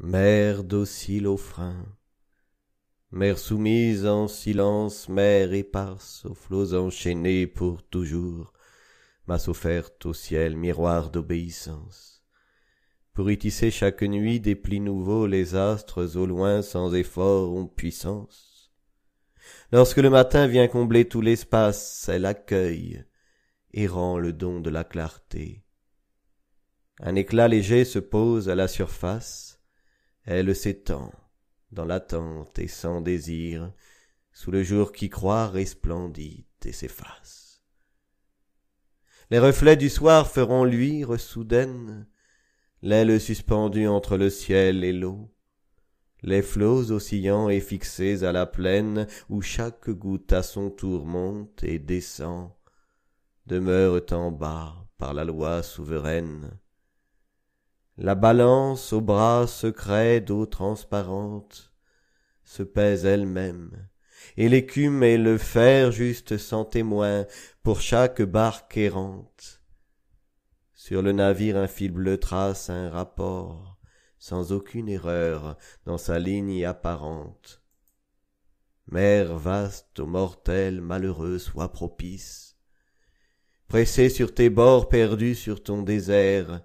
Mère docile au frein, mère soumise en silence, mère éparse aux flots enchaînés pour toujours, masse offerte au ciel, miroir d'obéissance. Pour y tisser chaque nuit des plis nouveaux, les astres au loin sans effort ont puissance. Lorsque le matin vient combler tout l'espace, elle accueille et rend le don de la clarté. Un éclat léger se pose à la surface, elle s'étend dans l'attente et sans désir sous le jour qui croit resplendit et s'efface les reflets du soir feront luire soudaine l'aile suspendue entre le ciel et l'eau les flots oscillants et fixés à la plaine où chaque goutte à son tour monte et descend demeurent en bas par la loi souveraine la balance aux bras secrets d'eau transparente se pèse elle-même, et l'écume et le fer juste sans témoin pour chaque barque errante. Sur le navire un fil bleu trace un rapport, sans aucune erreur, dans sa ligne apparente. Mère vaste aux mortels malheureux sois propice. Pressé sur tes bords perdus sur ton désert,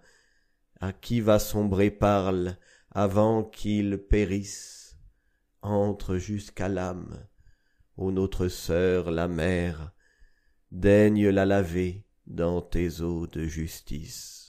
à qui va sombrer parle avant qu'il périsse entre jusqu'à l'âme ô notre sœur la mère daigne la laver dans tes eaux de justice